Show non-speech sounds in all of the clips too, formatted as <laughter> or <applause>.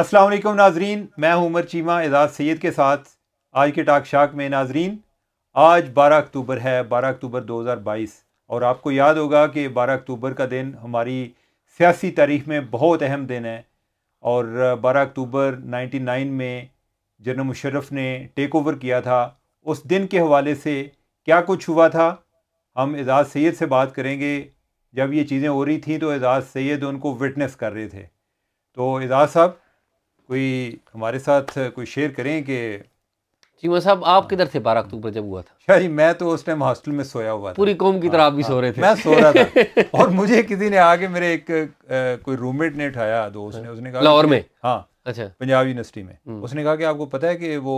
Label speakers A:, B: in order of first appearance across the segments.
A: असलम नाजरीन मैं उमर चीमा एजाज सैद के साथ आज के टाक शाक में नाजरीन आज 12 अक्टूबर है 12 अक्टूबर 2022 और आपको याद होगा कि 12 अक्टूबर का दिन हमारी सियासी तारीख में बहुत अहम दिन है और 12 अक्टूबर 99 में जनरल मुशर्रफ ने टेक ओवर किया था उस दिन के हवाले से क्या कुछ हुआ था हम एजाज सैद से बात करेंगे जब ये चीज़ें हो रही थी तो एजाज सैद उनको विटनेस कर रहे थे तो एजाज साहब कोई हमारे साथ कोई शेयर करें कि चीमा साहब आप किधर थे बारह अक्टूबर जब हुआ था शायद मैं तो उस टाइम हॉस्टल में सोया हुआ था पूरी कौम की तरह आप भी हाँ, सो रहे हाँ, थे मैं सो रहा था <laughs> और मुझे किसी ने आके मेरे एक कोई रूममेट ने उठाया दोस्त ने हाँ। उसने कहा लाहौर में हाँ अच्छा पंजाब यूनिवर्सिटी में हम्म। उसने कहा कि आपको पता है कि वो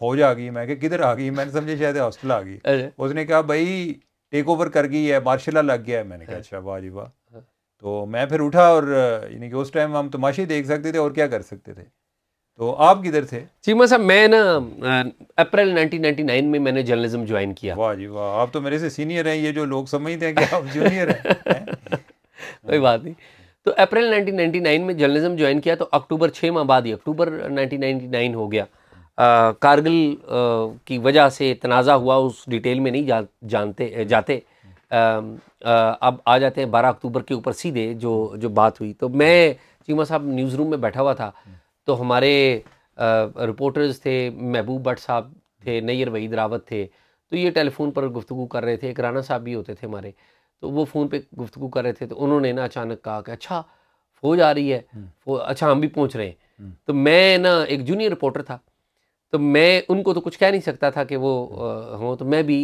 A: फौज आ गई मैं कि किधर आ गई मैंने समझे शायद हॉस्टल आ गई अच्छा। उसने कहा भाई टेक ओवर कर गई है मार्शल लग गया है मैंने कहा अच्छा वाह जी वाह तो मैं फिर उठा और यानी कि उस टाइम हम तमाशे देख सकते थे और क्या कर सकते थे तो आप किधर थे
B: चीमा साहब मैं ना अप्रैल 1999 में मैंने जर्नलिज्म ज्वाइन किया वाह जी वाह आप तो मेरे से सीनियर हैं ये जो लोग समझते हैं कि आप जूनियर हैं <laughs> कोई बात नहीं तो अप्रैल 1999 में जर्नलिज्म ज्वाइन किया तो अक्टूबर छः माह बाद ही अक्टूबर नाइनटीन हो गया आ, कारगिल आ, की वजह से तनाज़ा हुआ उस डिटेल में नहीं जा जानते जाते अब आ जाते हैं बारह अक्टूबर के ऊपर सीधे जो जो बात हुई तो मैं चीमा साहब न्यूज़ रूम में बैठा हुआ था तो हमारे रिपोर्टर्स थे महबूब भट्ट साहब थे नैयर वहीद रावत थे तो ये टेलीफोन पर गुफ्तु कर रहे थे एक राना साहब भी होते थे हमारे तो वो फ़ोन पे गुफ्तु कर रहे थे तो उन्होंने ना अचानक कहा कि अच्छा फौज आ रही है हम्म। अच्छा हम भी पहुंच रहे हैं हम्म। तो मैं ना एक जूनियर रिपोर्टर था तो मैं उनको तो कुछ कह नहीं सकता था कि वो हों तो मैं भी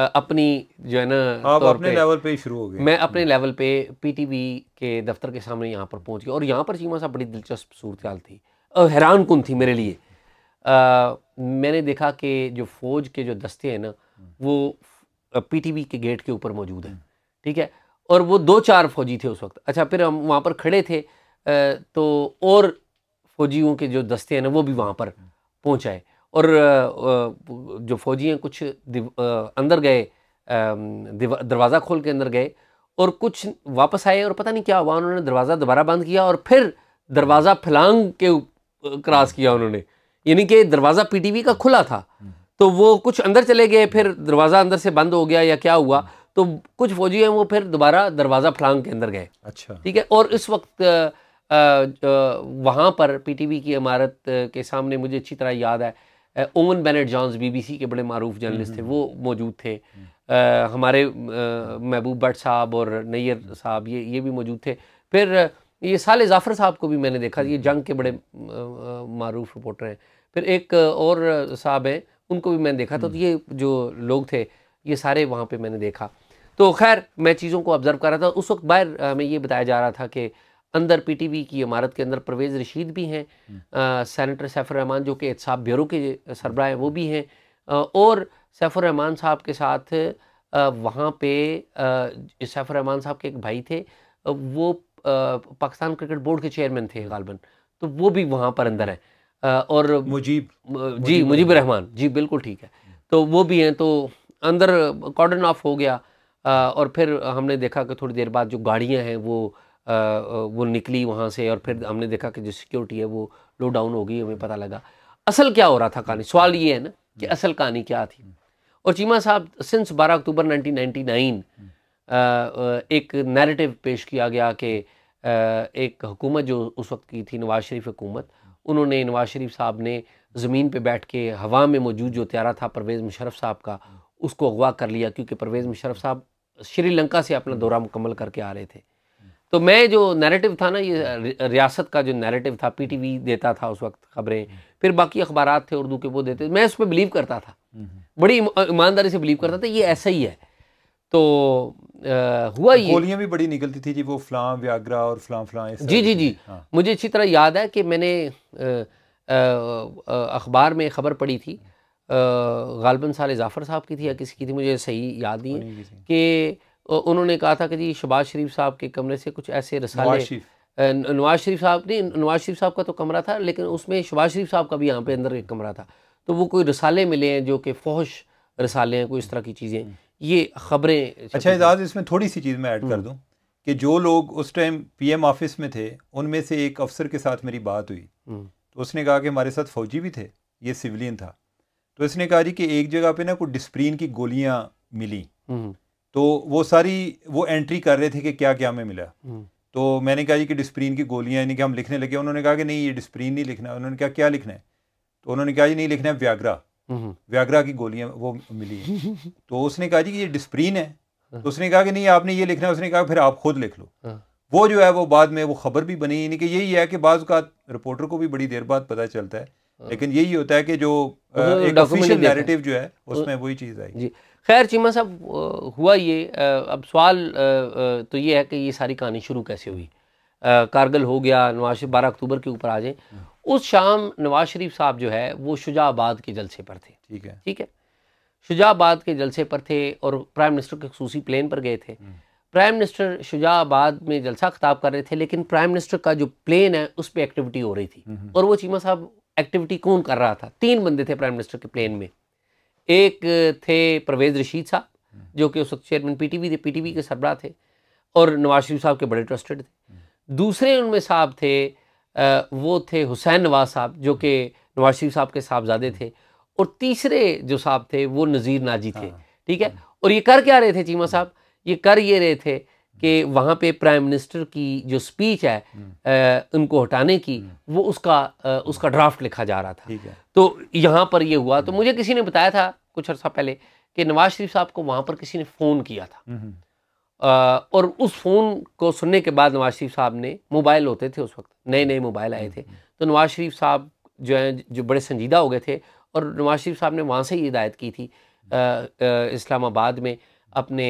B: अपनी जो है ना आप अपने लेवल
A: पे शुरू हो गए मैं
B: अपने लेवल पे पीटीवी के दफ्तर के सामने यहाँ पर पहुँच गया और यहाँ पर चीमा साहब बड़ी दिलचस्प सूरत हाल थी हैरान कन थी मेरे लिए आ, मैंने देखा कि जो फौज के जो दस्ते हैं ना वो पीटीवी के गेट के ऊपर मौजूद है ठीक है और वो दो चार फौजी थे उस वक्त अच्छा फिर हम वहाँ पर खड़े थे तो और फौजियों के जो दस्ते हैं ना वो भी वहाँ पर पहुँचाए और जो फौजी हैं कुछ अंदर गए दरवाज़ा खोल के अंदर गए और कुछ वापस आए और पता नहीं क्या हुआ उन्होंने दरवाज़ा दोबारा बंद किया और फिर दरवाज़ा फलांग के क्रॉस किया उन्होंने यानी कि दरवाज़ा पीटीवी का खुला था हम्म। तो वो कुछ अंदर चले गए फिर दरवाज़ा अंदर से बंद हो गया या क्या हुआ हम्म। तो कुछ फौजी हैं वो फिर दोबारा दरवाज़ा फलांग के अंदर गए अच्छा ठीक है और इस वक्त वहाँ पर पीटीवी की इमारत के सामने मुझे अच्छी तरह याद है ओवन बेनेट जॉन्स बीबीसी के बड़े मरूफ जर्नलिस्ट थे हम्म, वो हम्म। मौजूद थे आ, हम्म। हमारे महबूब भट्ट साहब और नैयर साहब ये ये भी मौजूद थे फिर ये साले जाफ़र साहब को भी मैंने देखा ये जंग के बड़े मरूफ रिपोर्टर हैं फिर एक और साहब हैं उनको भी मैंने देखा तो, तो ये जो लोग थे ये सारे वहाँ पे मैंने देखा तो खैर मैं चीज़ों को ऑब्ज़र्व कर रहा था उस वक्त बाहर हमें ये बताया जा रहा था कि अंदर पीटीवी की इमारत के अंदर परवेज़ रशीद भी हैं हम्म। सैनिटर सैफुररहमान जो कि एहसाब ब्यूरो के सरबराह हैं वो भी हैं और सैफुररहमान साहब के साथ वहाँ पे सैफुररहमान साहब के एक भाई थे वो पाकिस्तान क्रिकेट बोर्ड के चेयरमैन थे गालबन तो वो भी वहाँ पर अंदर हैं और मुजीब जी मुजीब रहमान जी बिल्कुल ठीक है हम्म। तो वो भी हैं तो अंदर कॉर्डन ऑफ हो गया और फिर हमने देखा कि थोड़ी देर बाद जो गाड़ियाँ हैं वो वो निकली वहाँ से और फिर हमने देखा कि जो सिक्योरिटी है वो लो डाउन हो गई हमें पता लगा असल क्या हो रहा था कहानी सवाल ये है ना कि हम्म। असल कहानी क्या थी हम्म। और चीमा साहब सिंस 12 अक्टूबर 1999 हम्म। एक नैरेटिव पेश किया गया कि एक हुकूमत जो उस वक्त की थी नवाज शरीफ हुकूमत उन्होंने नवाज शरीफ साहब ने ज़मीन पे बैठ के हवा में मौजूद जो त्यारा था परवेज़ मुशरफ साहब का उसको अगवा कर लिया क्योंकि परवेज़ मुशरफ साहब श्रीलंका से अपना दौरा मुकम्मल करके आ रहे थे तो मैं जो नैरेटिव था ना ये रियासत का जो नैरेटिव था पीटीवी देता था उस वक्त खबरें हम्म। फिर बाकी अखबार थे उर्दू के वो देते मैं उस पर बिलीव करता था हम्म, हम्म। बड़ी ईमानदारी से बिलीव करता था ये ऐसा ही है तो आ, हुआ तो ये गोलियां
A: भी बड़ी निकलती थी जी वो फलां व्याग्रा और फ्लां फलां जी जी जी हाँ।
B: मुझे अच्छी तरह याद है कि मैंने अखबार में खबर पड़ी थी गालबन साल जाफ़र साहब की थी या किसी की थी मुझे सही याद नहीं है कि उन्होंने कहा था कि जी शबाज शरीफ साहब के कमरे से कुछ ऐसे रसाले नवाज शरीफ साहब नहीं नवाज शरीफ साहब का तो कमरा था लेकिन उसमें शबाज शरीफ साहब का भी यहाँ पे अंदर एक कमरा था तो वो कोई रसाले मिले हैं जो कि फौश रसाले हैं कोई इस तरह की चीज़ें हम्म। ये खबरें अच्छा एजाज
A: इसमें थोड़ी सी चीज़ मैं ऐड कर हम्म। दूँ कि जो लोग उस टाइम पी ऑफिस में थे उनमें से एक अफसर के साथ मेरी बात हुई हम्म। तो उसने कहा कि हमारे साथ फ़ौजी भी थे ये सिविलियन था तो इसने कहा जी कि एक जगह पे ना कुछ डिस्प्रीन की गोलियाँ मिली तो वो सारी वो एंट्री कर रहे थे कि क्या क्या हमें मिला हम्म। तो मैंने कहा जी कि डिस्प्रीन की गोलियां यानी कि हम लिखने लगे उन्होंने कहा कि नहीं ये डिस्प्रीन नहीं लिखना है उन्होंने कहा क्या लिखना है तो उन्होंने कहा जी नहीं लिखना है व्याग्रा हम्म। व्याग्रा की गोलियां वो मिली हैं <laughs> तो उसने कहा जी कि ये डिस्प्रीन है हाँ। तो उसने कहा कि नहीं आपने ये लिखना है उसने कहा फिर आप खुद लिख लो हाँ। वो जो है वो बाद में वो खबर भी बनी यानी कि यही है कि बाज़ रिपोर्टर को भी बड़ी देर बाद पता चलता है हाँ। लेकिन यही होता है कि जो एक ऑफिशियल नैरेटिव जो है उसमें वही चीज़ आई जी
B: खैर चीमा साहब हुआ ये अब सवाल तो ये है कि ये सारी कहानी शुरू कैसे हुई कारगिल हो गया नवाज शरीफ बारह अक्टूबर के ऊपर आ जाए हाँ। उस शाम नवाज शरीफ साहब जो है वो शुजाबाद के जलसे पर थे ठीक है ठीक है शुजाबाद के जलसे पर थे और प्राइम मिनिस्टर के खसूसी प्लेन पर गए थे हाँ। प्राइम मिनिस्टर शुजाबाद में जलसा खिताब कर रहे थे लेकिन प्राइम मिनिस्टर का जो प्लेन है उस पर एक्टिविटी हो रही थी हम्म, हम्म। और वो चीमा साहब एक्टिविटी कौन कर रहा था तीन बंदे थे प्राइम मिनिस्टर के प्लेन में एक थे परवेज रशीद साहब जो कि उस वक्त चेयरमैन पी पीटीवी थे पीटीवी के सरबरा थे और नवाज शरीफ साहब के बड़े ट्रस्टेड थे दूसरे उनमें साहब थे आ, वो थे हुसैन नवाज साहब जो कि नवाज शरीफ साहब के साहबजादे थे और तीसरे जो साहब थे वो नज़ीर नाजी थे हाँ। ठीक है और ये कर क्या रहे थे चीमा साहब ये कर ये रहे थे कि वहाँ पे प्राइम मिनिस्टर की जो स्पीच है आ, हम्म। उनको हटाने की हम्म। वो उसका आ, उसका ड्राफ्ट लिखा जा रहा था तो यहाँ पर ये हुआ तो हम्म। मुझे किसी ने बताया था कुछ अर्सा पहले कि नवाज शरीफ साहब को वहाँ पर किसी ने फ़ोन किया था आ, और उस फ़ोन को सुनने के बाद नवाज शरीफ साहब ने मोबाइल होते थे उस वक्त नए नए मोबाइल आए थे तो नवाज शरीफ साहब जो हैं जो बड़े संजीदा हो गए थे और नवाज शरीफ साहब ने वहाँ से ही हिदायत की थी इस्लामाबाद में अपने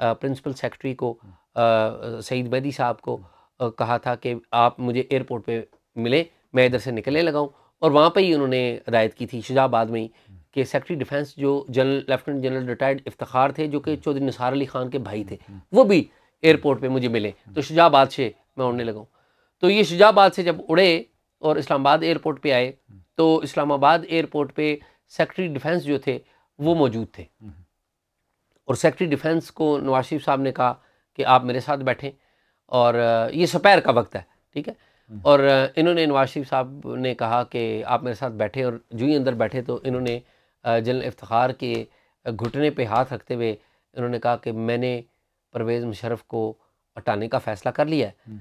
B: प्रिंसिपल सेक्रेटरी को सईद बदी साहब को आ, कहा था कि आप मुझे एयरपोर्ट पे मिले मैं इधर से निकलने लगाऊँ और वहाँ पे ही उन्होंने रायत की थी शुजाबाद में ही कि सेक्रेटरी डिफेंस जो general lieutenant general retired Iftar थे जो कि हम्म। चौधरी निसार अली खान के भाई हम्म, थे हम्म। वो भी एयरपोर्ट पर मुझे मिले तो शुजाबाद से मैं उड़ने लगाऊँ तो ये शुजाबाद से जब उड़े और इस्लामाबाद एयरपोर्ट पर आए तो इस्लामाबाद एयरपोर्ट पर सेक्रेटरी डिफेंस जो थे वो मौजूद थे और सेक्रेटरी डिफेंस को नवाज शरीफ साहब ने कहा कि आप मेरे साथ बैठें और ये सपैर का वक्त है ठीक है हम्म। और इन्होंने नवाज शरीफ साहब ने कहा कि आप मेरे साथ बैठे और जू ही अंदर बैठे तो इन्होंने जनरल इफ्तार के घुटने पे हाथ रखते हुए इन्होंने कहा कि मैंने परवेज़ मुशरफ को हटाने का फ़ैसला कर लिया है हम्म।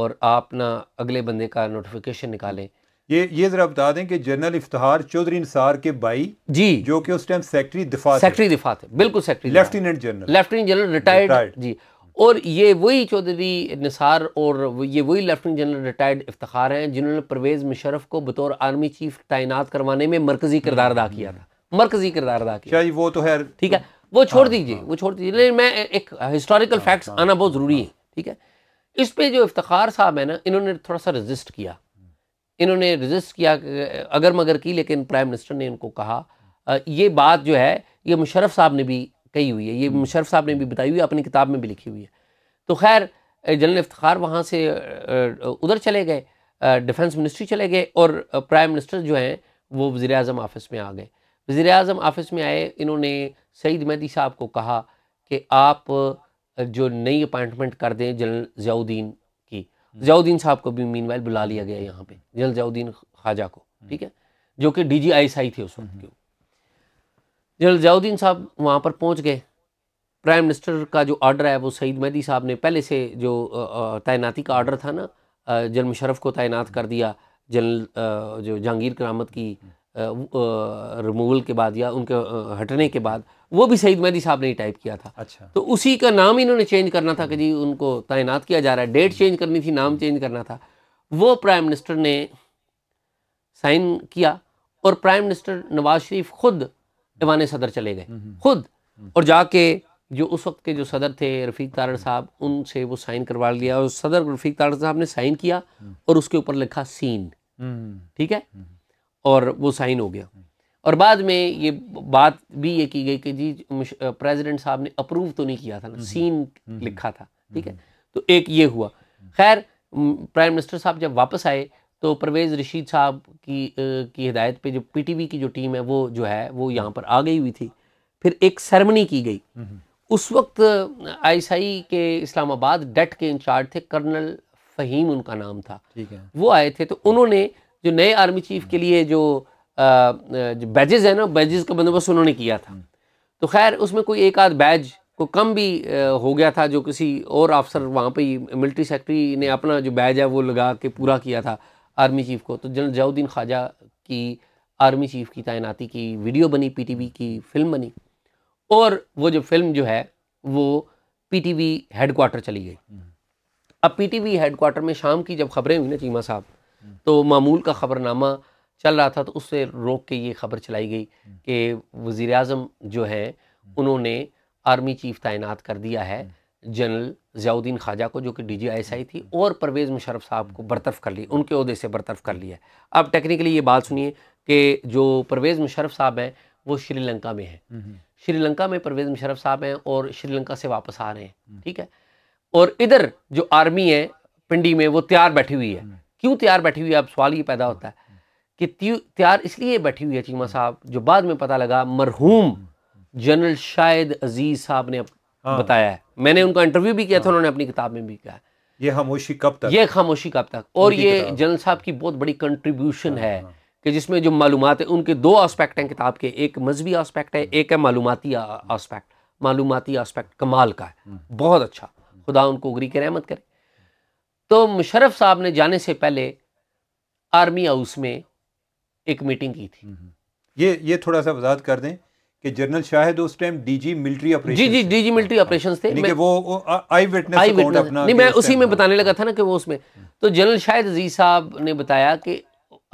B: और आप ना अगले बंदे
A: का नोटिफिकेशन निकालें ये ये जरा बता दें कि जनरल इफ्तार चौधरी इंसार के भाई जी जो कि उस टाइम सेक्रेटरी दिफा सेक्रेटरी दिफा थे बिल्कुल secretary lieutenant general
B: lieutenant general retired जी और ये वही चौधरी निसार और ये वही लेफ्टिनेंट जनरल रिटायर्ड इफ्तार हैं जिन्होंने परवेज़ मुशरफ को बतौर आर्मी चीफ तैनात करवाने में मरकजी किरदार अदा किया था मरकजी किरदार अदा किया वो तो है ठीक है वो छोड़ हाँ, दीजिए हाँ। वो छोड़ दीजिए लेकिन मैं एक हिस्टोरिकल हाँ, फैक्ट्स आना बहुत ज़रूरी है ठीक है इस पर जो इफ्तार साहब है ना इन्होंने थोड़ा सा रजिस्ट किया इन्होंने रजिस्ट किया अगर मगर की लेकिन प्राइम मिनिस्टर ने इनको कहा ये बात जो है ये मुशरफ साहब ने भी कही हुई है ये हम्म। मुशरफ साहब ने भी बताई हुई है अपनी किताब में भी लिखी हुई है तो खैर जनरल इफ्तार वहाँ से उधर चले गए डिफेंस मिनिस्ट्री चले गए और प्राइम मिनिस्टर जो हैं वो वज़र अजम ऑफिस में आ गए वज़ी अजम ऑफिस में आए इन्होंने सईद मेहदी साहब को कहा कि आप जो नई अपॉइंटमेंट कर दें जनरल जियाउद्दीन हम्म। जयाउद्दीन साहब को भी मीन बुला लिया गया यहाँ पे जनरल जयाउद्दीन खाजा को हम्म। ठीक है जो कि डी जी आई थे उस वक्त हम्म। के जनरल जयाउद्दीन साहब वहाँ पर पहुँच गए प्राइम मिनिस्टर का जो आर्डर है वो सईद मेहदी साहब ने पहले से जो तैनाती का आर्डर था ना जनरल मुशरफ को तैनात कर दिया जनरल जो जहांगीर करामत की रिमूवल के बाद या उनके हटने के बाद वो भी सईद मेहदी साहब ने ही टाइप किया था अच्छा तो उसी का नाम इन्होंने चेंज करना था कि जी उनको तैनात किया जा रहा है डेट चेंज करनी थी नाम चेंज करना था वो प्राइम मिनिस्टर ने साइन किया और प्राइम मिनिस्टर नवाज शरीफ खुद ईवान सदर चले गए हम्म, हम्म। खुद हम्म। और जाके जो उस वक्त के जो सदर थे रफ़ीक तारण साहब उनसे वो साइन करवा लिया और सदर रफ़ीक तारण साहब ने साइन किया और उसके ऊपर लिखा सीन ठीक है और वो साइन हो गया और बाद में ये बात भी ये की गई कि जी प्रेसिडेंट साहब ने अप्रूव तो नहीं किया था ना सीन हम्म, हम्म, लिखा था हम्म, ठीक है तो एक ये हुआ खैर प्राइम मिनिस्टर साहब जब वापस आए तो परवेज़ रशीद साहब की की हिदायत पे जो पीटीवी की जो टीम है वो जो है वो यहाँ पर आ गई हुई थी फिर एक सेरेमनी की गई उस वक्त आईएसआई के इस्लामाबाद डेट के इंचार्ज थे कर्नल फहीम उनका नाम था ठीक है वो आए थे तो उन्होंने जो नए आर्मी चीफ के लिए जो जो बैजेज़ है ना बैजेज़ का बंदोबस्त उन्होंने किया था तो खैर उसमें कोई एक आध बैज को कम भी हो गया था जो किसी और अफसर वहाँ पे मिलिट्री सेक्रेटरी ने अपना जो बैज है वो लगा के पूरा किया था आर्मी चीफ को तो जनरल जयाउद्दीन ख्वाजा की आर्मी चीफ की तैनाती की वीडियो बनी पीटीवी की फिल्म बनी और वो जो फिल्म जो है वो पीटीवी हेडक्वार्टर चली गई अब पीटीवी हेडक्वार्टर में शाम की जब खबरें हुई ना चीमा साहब तो मामूल का खबरनामा चल रहा था तो उससे रोक के ये खबर चलाई गई हम्म। कि वज़ी अजम जो हैं हम्म। उन्होंने आर्मी चीफ तैनात कर दिया है हम्म। जनरल ज़ियाउद्दीन ख्वाजा को जो कि D G I S I थी और परवेज़ मुशरफ साहब को बर्तफ़ कर लिया उनके अहदे से बर्तफ़ कर लिया अब टेक्निकली ये बात सुनिए कि जो परवेज़ मुशरफ साहब हैं वो श्रीलंका में हैं श्रीलंका में परवेज़ मुशरफ साहब हैं और श्रीलंका से वापस आ रहे हैं ठीक है और इधर जो आर्मी है पिंडी में वो तैयार बैठी हुई है क्यों तैयार बैठी हुई है अब सवाल ये पैदा होता है कि तैयार इसलिए बैठी हुई है चीमा साहब जो बाद में पता लगा मरहूम जनरल शाहिद अजीज साहब ने हाँ। बताया है मैंने उनका इंटरव्यू भी किया था हाँ। उन्होंने अपनी किताब में भी कहा ये खामोशी कब तक ये खामोशी कब तक और ये जनरल साहब की बहुत बड़ी कंट्रीब्यूशन हाँ, है हाँ। कि जिसमें जो मालूम है उनके दो आस्पेक्ट हैं किताब के एक मजहबी आस्पेक्ट है एक है मालूमती आस्पेक्ट मालूमती आस्पेक्ट कमाल का है हम्म। बहुत अच्छा खुदा उनको उगरी के रहमत करे तो मुशरफ साहब ने जाने से पहले आर्मी हाउस में एक मीटिंग की
A: थी हम्म, हम्म। ये ये थोड़ा सा वजात कर दें कि जनरल शाहिद उस टाइम डीजी मिलिट्री ऑपरेशन जी जी डीजी मिलिट्री हाँ। ऑपरेशन थे मैं, वो आई विटनेस आई विटनेस अपना नहीं मैं उसी
B: में बताने लगा था ना कि वो उसमें हम्म। तो जनरल शाहिद अजीज साहब ने बताया कि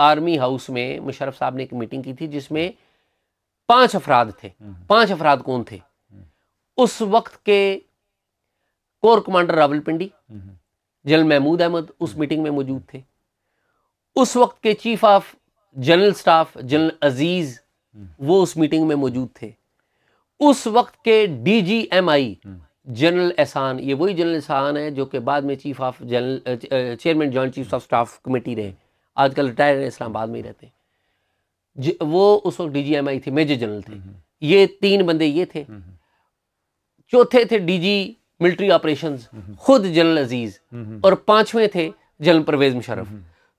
B: आर्मी हाउस में मुशरफ साहब ने एक मीटिंग की थी जिसमें पांच अफराद थे पांच अफराद कौन थे उस वक्त के corps commander Rawalpindi general Mahmood Ahmed उस मीटिंग में मौजूद थे उस वक्त के chief of general staff general Aziz वो उस मीटिंग में मौजूद थे उस वक्त के डीजीएमआई जनरल एहसान ये वही जनरल एहसान है जो कि बाद में chief of general chairman joint chief of staff committee रहे आजकल रिटायर हैं इस्लामाबाद में ही रहते हैं वो उस वक्त डीजीएमआई थे मेजर जनरल थे हम्म, हम्म। ये तीन बंदे ये थे हम्म, चौथे थे डीजी मिलिट्री ऑपरेशंस खुद जनरल अजीज और पांचवें थे जनरल परवेज मुशरफ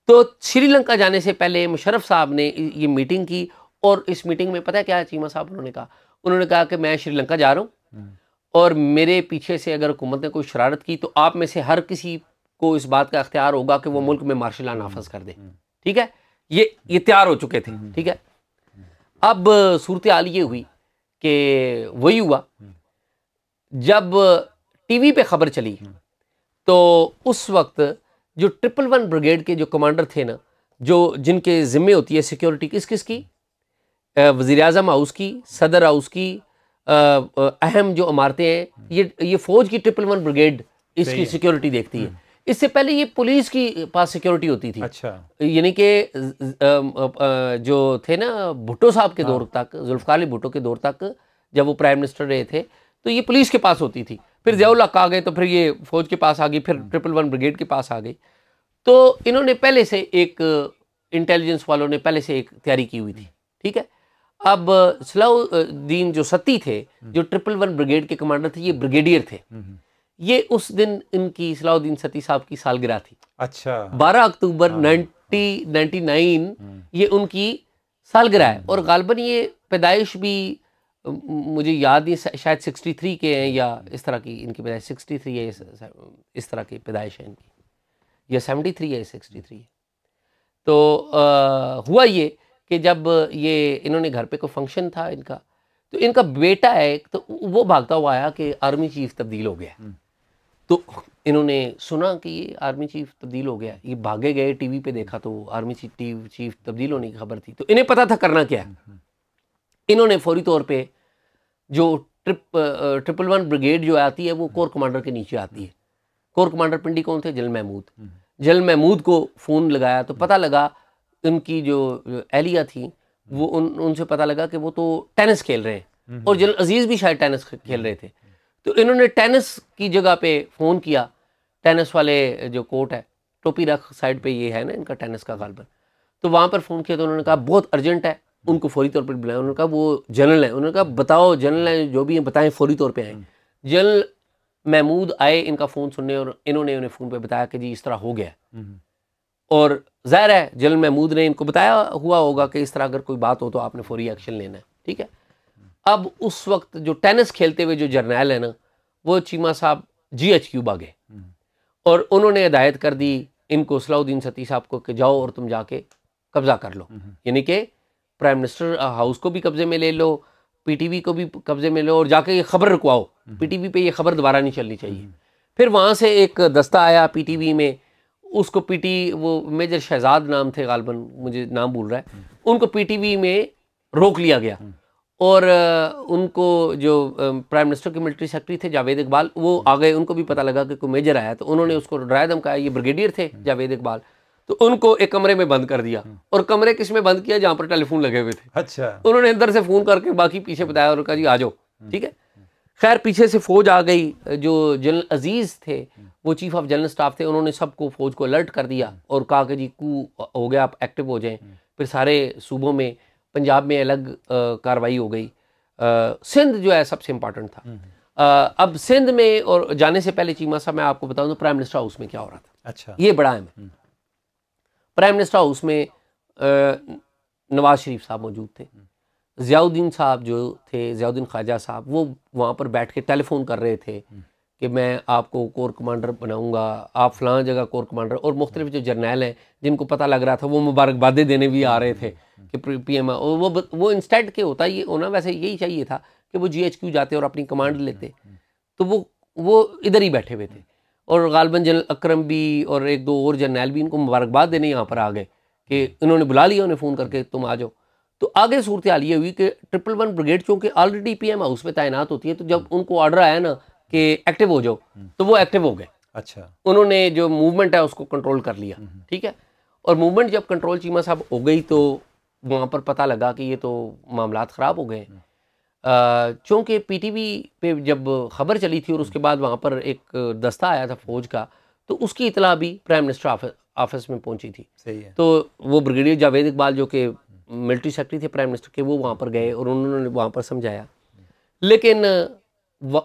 B: तो श्रीलंका जाने से पहले मुशरफ साहब ने ये मीटिंग की और इस मीटिंग में पता है क्या चीमा साहब उन्होंने कहा उन्होंने कहा कि मैं श्रीलंका जा रहा हूँ हम्म। और मेरे पीछे से अगर हुकूमत ने कोई शरारत की तो आप में से हर किसी को इस बात का अख्तियार होगा कि वो हम्म। मुल्क में मार्शल ला नाफज कर दें हम्म। ठीक है ये ये तैयार हो चुके थे ठीक है अब सूरत हाल ये हुई कि वही हुआ जब टीवी पे खबर चली तो उस वक्त जो ट्रिपल वन ब्रिगेड के जो कमांडर थे ना जो जिनके ज़िम्मे होती है सिक्योरिटी किस किस की वज़ी अजम हाउस की सदर हाउस की अहम जो इमारतें हैं ये ये फ़ौज की ट्रिपल वन ब्रिगेड इसकी सिक्योरिटी देखती है हम्म। इससे पहले ये पुलिस की पास सिक्योरिटी होती थी अच्छा यानी कि जो थे ना भुट्टो साहब के हाँ। दौर तक जुल्फ़ार भुट्टो के दौर तक जब वो प्राइम मिनिस्टर रहे थे तो ये पुलिस के पास होती थी फिर जयाउल्लाक आ गए तो फिर ये फौज के पास आ गई फिर ट्रिपल वन ब्रिगेड के पास आ गई तो इन्होंने पहले से एक इंटेलिजेंस वालों ने पहले से एक तैयारी की हुई थी ठीक है अब सलाउद्दीन जो सती थे हम्म। जो ट्रिपल वन ब्रिगेड के कमांडर थे ये ब्रिगेडियर थे हम्म, हम्म। ये उस दिन इनकी सलाउद्दीन सती साहब की सालगिरह थी अच्छा बारह अक्टूबर हाँ, नाइनटी हाँ। नाइन्टी नाइन ये उनकी सालगिरह है और गालबन ये पैदाइश भी तो मुझे याद नहीं शायद 63 के हैं या इस तरह की इनकी पैदाइश 63 है इस, तरह की पैदाइश है इनकी या 73 है 63 थ्री तो आ, हुआ ये कि जब ये इन्होंने घर पे कोई फंक्शन था इनका तो इनका बेटा है तो वो भागता हुआ आया कि आर्मी चीफ तब्दील हो गया हम्म। तो इन्होंने सुना कि ये आर्मी चीफ तब्दील हो गया ये भागे गए टीवी पे देखा तो आर्मी चीफ चीफ तब्दील होने की खबर थी तो इन्हें पता था करना क्या है हम्म, हम्म। इन्होंने फौरी तौर पे जो ट्रिप ट्रिपल वन ब्रिगेड जो आती है वो कोर कमांडर के नीचे आती है कोर कमांडर पिंडी कौन थे जल महमूद हम्म। जल महमूद को फ़ोन लगाया तो पता लगा उनकी जो एहलिया थी हम्म। वो उन उनसे पता लगा कि वो तो टेनिस खेल रहे हैं हम्म, और जल अजीज़ भी शायद टेनिस खेल रहे थे तो इन्होंने टेनिस की जगह पे फ़ोन किया टेनिस वाले जो कोर्ट है टोपी रख साइड पे ये है ना इनका टेनिस का गालबन तो वहाँ पर फ़ोन किया तो उन्होंने कहा बहुत अर्जेंट है उनको फौरी तौर पर बुलाया उन्होंने कहा वो जनरल है उन्होंने कहा बताओ जनरल है जो भी हैं बताएं फौरी तौर पर आए हम्म। जनरल महमूद आए इनका फ़ोन सुनने और इन्होंने उन्हें फ़ोन पर बताया कि जी इस तरह हो गया हम्म, हम्म। और ज़ाहिर है जनरल महमूद ने इनको बताया हुआ होगा कि इस तरह अगर कोई बात हो तो आपने फौरी एक्शन लेना है ठीक है अब उस वक्त जो टेनिस खेलते हुए जो जर्नैल है ना वो चीमा साहब जी एच क्यू भागे गए और उन्होंने हदायत कर दी इनको सलाउद्दीन सती साहब को कि जाओ और तुम जाके कब्ज़ा कर लो यानी कि प्राइम मिनिस्टर हाउस को भी कब्जे में ले लो पीटीवी को भी कब्जे में लो और जाके ये खबर रुकवाओ पीटीवी हम्म। पे ये खबर दोबारा नहीं चलनी चाहिए हम्म। फिर वहाँ से एक दस्ता आया पीटीवी में उसको पीटी वो मेजर शहजाद नाम थे गालबन मुझे नाम भूल रहा है हम्म। उनको पीटीवी में रोक लिया गया और uh, उनको जो प्राइम मिनिस्टर के मिलिट्री सेक्रेटरी थे जावेद इकबाल वो आ गए उनको भी पता लगा कि कोई मेजर आया तो उन्होंने उसको डराया धमकाया ये ब्रिगेडियर थे जावेद इकबाल तो उनको एक कमरे में बंद कर दिया हम्म। और कमरे किस में बंद किया जहाँ पर टेलीफोन लगे हुए थे अच्छा उन्होंने अंदर से फ़ोन करके बाकी पीछे बताया और कहा जी आ जाओ हम्म। ठीक है खैर पीछे से फौज आ गई जो जनरल अजीज़ थे हम्म। वो चीफ ऑफ जनरल स्टाफ थे उन्होंने सबको फौज को अलर्ट कर दिया और कहा कि जी कू हो गया आप एक्टिव हो जाएं फिर सारे सूबों में पंजाब में अलग कार्रवाई हो गई सिंध जो है सबसे इंपॉर्टेंट था अब सिंध में और जाने से पहले चीमा साहब मैं आपको बताऊँ तो प्राइम मिनिस्टर हाउस में क्या हो रहा था अच्छा ये बड़ा अहम है प्राइम मिनिस्टर हाउस में नवाज शरीफ साहब मौजूद थे जियाउद्दीन साहब जो थे जियाउद्दीन ख्वाजा साहब वो वहाँ पर बैठ के टेलीफोन कर रहे थे हम्म। कि मैं आपको कोर कमांडर बनाऊंगा आप फलां जगह कोर कमांडर और मुख्तलिफ जो जर्नैल हैं जिनको पता लग रहा था वो मुबारकबादें देने भी आ रहे थे हम्म, हम्म, कि पी एम और वो वो इंस्टेंट के होता ये होना वैसे यही चाहिए था कि वो जी एच क्यू जाते और अपनी कमांड लेते तो वो वो इधर ही बैठे हुए थे और गालबन जनरल अक्रम भी और एक दो और जनरल भी इनको मुबारकबाद देने यहाँ पर आ गए कि इन्होंने बुला लिया उन्हें फ़ोन करके तुम आ जाओ तो आगे सूरत हाल ये हुई कि ट्रिपल वन ब्रिगेड चूँकि ऑलरेडी पी एम हाउस में तैनात होती है तो जब उनको ऑर्डर आया ना कि एक्टिव हो जाओ हम्म। तो वो एक्टिव हो गए अच्छा उन्होंने जो मूवमेंट है उसको कंट्रोल कर लिया हम्म। ठीक है और मूवमेंट जब कंट्रोल चीमा साहब हो गई तो वहाँ पर पता लगा कि ये तो मामला ख़राब हो गए हैं हम्म। चूँकि पी टी वी पे जब खबर चली थी और उसके बाद वहाँ पर एक दस्ता आया था फौज का तो उसकी इतला भी प्राइम मिनिस्टर ऑफिस में पहुँची थी सही है तो वो ब्रिगेडियर जावेद इकबाल जो कि मिलिट्री सेक्रेटरी थे प्राइम मिनिस्टर के वो वहाँ पर गए और उन्होंने वहाँ पर समझाया लेकिन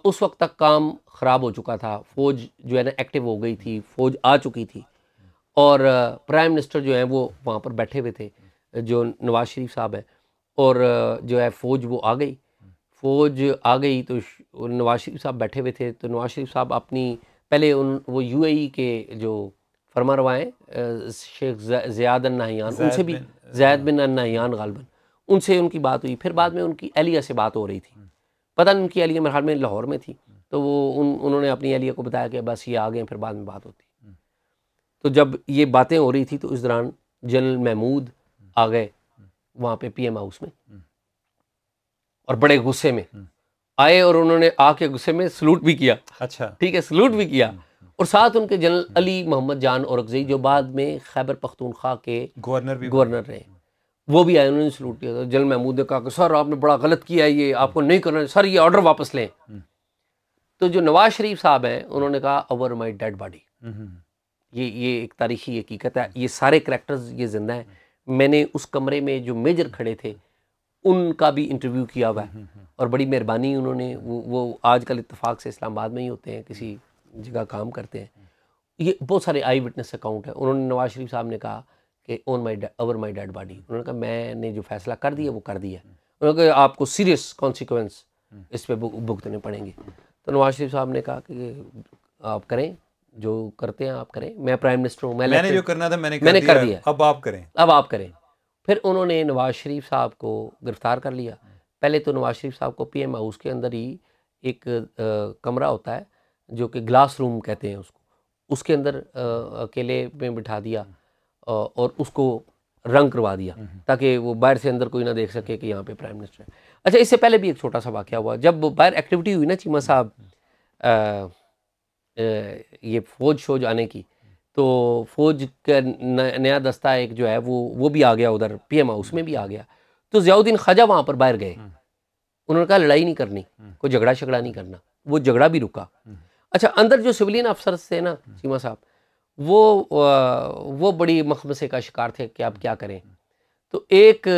B: उस वक्त तक काम ख़राब हो चुका था फौज जो है ना एक्टिव हो गई थी फौज आ चुकी थी और प्राइम मिनिस्टर जो है वो वहाँ पर बैठे हुए थे जो नवाज शरीफ साहब हैं और जो है फौज वो आ गई फ़ौज आ गई तो नवाज शरीफ साहब बैठे हुए थे तो नवाज शरीफ साहब अपनी पहले उन वो यूएई के जो फरमा रवाएँ शेख जयाद अन्नायान उनसे भी जैद बिन हाँ। अन्नायान गालबन उनसे उनकी बात हुई फिर बाद में उनकी एलिया से बात हो रही थी पता नहीं उनकी एलिया मेरे में लाहौर में थी तो वो उन उन्होंने अपनी एलिया को बताया कि बस ये आ गए फिर बाद में बात होती तो जब ये बातें हो रही थी तो इस दौरान जनरल महमूद आ गए वहाँ पे पीएम हाउस में और बड़े गुस्से में हम्म। आए और उन्होंने आके गुस्से में सलूट भी किया अच्छा ठीक है सलूट भी किया हम्म, हम्म, और साथ उनके जनरल अली मोहम्मद जान और जो बाद में खैबर पख्तूनख्वा के गवर्नर भी गवर्नर रहे वो भी आए उन्होंने सलूट किया जनरल महमूद ने कहा कि सर आपने बड़ा गलत किया ये आपको नहीं करना सर ये ऑर्डर वापस लें तो जो नवाज शरीफ साहब हैं उन्होंने कहा अवर माई डेड बॉडी ये ये एक तारीखी हकीकत है ये सारे करेक्टर्स ये जिंदा हैं मैंने उस कमरे में जो मेजर खड़े थे उनका भी इंटरव्यू किया हुआ है हम्म, हम्म, हम्म। और बड़ी मेहरबानी उन्होंने वो, वो आजकल इतफाक़ से इस्लामाबाद में ही होते हैं किसी जगह काम करते हैं ये बहुत सारे आई विटनेस अकाउंट है उन्होंने नवाज शरीफ साहब ने कहा कि on my over my dead body उन्होंने कहा मैंने जो फैसला कर दिया वो कर दिया उन्होंने कहा आपको सीरियस कॉन्सिक्वेंस इस पर भुगतने पड़ेंगे तो नवाज शरीफ साहब ने कहा कि आप करें जो करते हैं आप करें मैं प्राइम मिनिस्टर हूँ मैं मैंने जो करना था मैंने कर मैंने दिया, कर दिया अब आप करें अब आप करें फिर उन्होंने नवाज़ शरीफ साहब को गिरफ़्तार कर लिया पहले तो नवाज़ शरीफ साहब को पी एम हाउस के अंदर ही एक आ, कमरा होता है जो कि ग्लास रूम कहते हैं उसको उसके अंदर अकेले में बिठा दिया और उसको रंग करवा दिया हम्म, हम्म। ताकि वो बाहर से अंदर कोई ना देख सके कि यहाँ पे प्राइम मिनिस्टर है अच्छा इससे पहले भी एक छोटा सा वाक्य हुआ जब बाहर एक्टिविटी हुई ना चीमा साहब ये फौज शौज आने की तो फौज का नया दस्ता एक जो है वो वो भी आ गया उधर पीएम हाउस में भी आ गया तो जियाउद्दीन ख्वाजा वहाँ पर बाहर गए हम्म। उन्होंने कहा लड़ाई नहीं करनी हम्म। कोई झगड़ा झगड़ा नहीं करना वो झगड़ा भी रुका हम्म। अच्छा अंदर जो सिविलियन अफसर थे ना सीमा साहब वो वो बड़ी मखमसे का शिकार थे कि आप क्या करें तो एक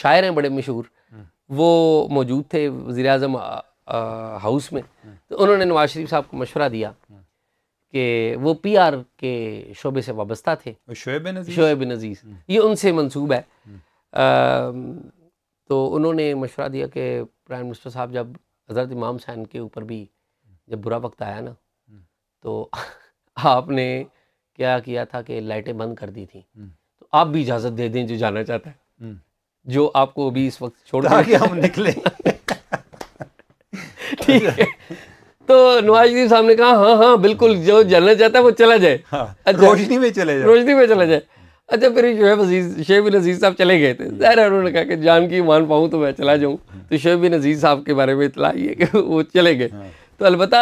B: शायर हैं बड़े मशहूर वो मौजूद थे वज़ी अजम हाउस में तो उन्होंने नवाज शरीफ साहब को मशवरा दिया कि वो पीआर के शोबे से वाबस्ता थे शोएब शोएब नज़ीर हम्म। ये उनसे मंसूब है आ, हम्म। तो उन्होंने मशवरा दिया कि प्राइम मिनिस्टर साहब जब हज़रत इमाम हुसैन के ऊपर भी जब बुरा वक्त आया ना हम्म। तो <laughs> आपने क्या किया था कि लाइटें बंद कर दी थी तो आप भी इजाज़त दे दें जो जाना चाहता है जो आपको अभी इस वक्त छोड़ा कि हम निकले <laughs> ठीक है अच्छा। तो नवाजुद्दीन साहब ने कहा हाँ हाँ बिल्कुल जो जाना चाहता है वो चला जाए हाँ, अच्छा, रोशनी में चले जाए रोशनी में चला जाए अच्छा फिर शुएब अजीज़ शेब नज़ीर साहब चले गए थे हम्म। जहर उन्होंने कहा कि जान की मान पाऊँ तो मैं चला जाऊँ हम्म। तो शुएब नज़ीर साहब के बारे में इतला है कि वो चले गए हाँ। तो अलबत्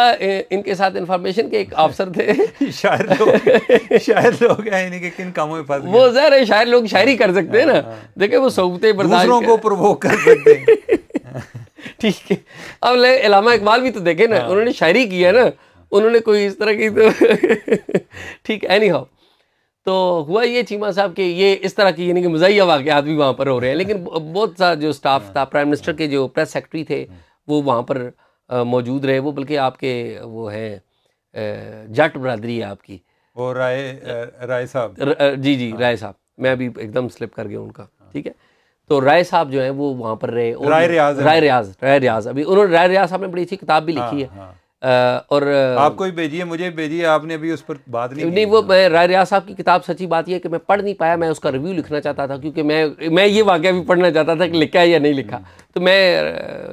B: इनके साथ इन्फॉर्मेशन के एक अफसर <laughs> थे शायर
A: लोग शायर लोग हैं इन्हीं किन कामों में फंस
B: वो जहर है शायर लोग शायरी कर सकते हैं ना हाँ, हाँ। देखे वो सहूलतें बर्दाश्त को
A: प्रवोक कर सकते हैं
B: <laughs> ठीक है अब ले इलामा इकबाल भी तो देखे ना हाँ। उन्होंने शायरी की है ना उन्होंने कोई इस तरह की तो <laughs> ठीक एनी हाउ तो हुआ ये चीमा साहब के ये इस तरह की यानी कि मजाइया वाक़ात भी वहाँ पर हो रहे हैं लेकिन बहुत सा जो स्टाफ था प्राइम मिनिस्टर के जो प्रेस सेक्रेटरी थे वो वहाँ पर मौजूद रहे वो बल्कि आपके वो हैं जट बरदरी है आपकी
A: वो राय राय साहब जी जी हाँ।
B: राय साहब मैं अभी एकदम स्लिप कर गया उनका हाँ। ठीक है तो राय साहब जो है वो वहाँ पर रहे राय रियाज राय रियाज राय रियाज अभी उन्होंने राय रियाज साहब ने बड़ी अच्छी किताब भी लिखी हाँ, है हाँ। और आपको
A: ही भेजिए मुझे भेजिए आपने अभी उस पर बात नहीं नहीं
B: वो मैं राय रियाज साहब की किताब सच्ची बात यह कि मैं पढ़ नहीं पाया मैं उसका रिव्यू लिखना चाहता था क्योंकि मैं मैं ये वाक्य भी पढ़ना चाहता था कि लिखा है या नहीं लिखा तो मैं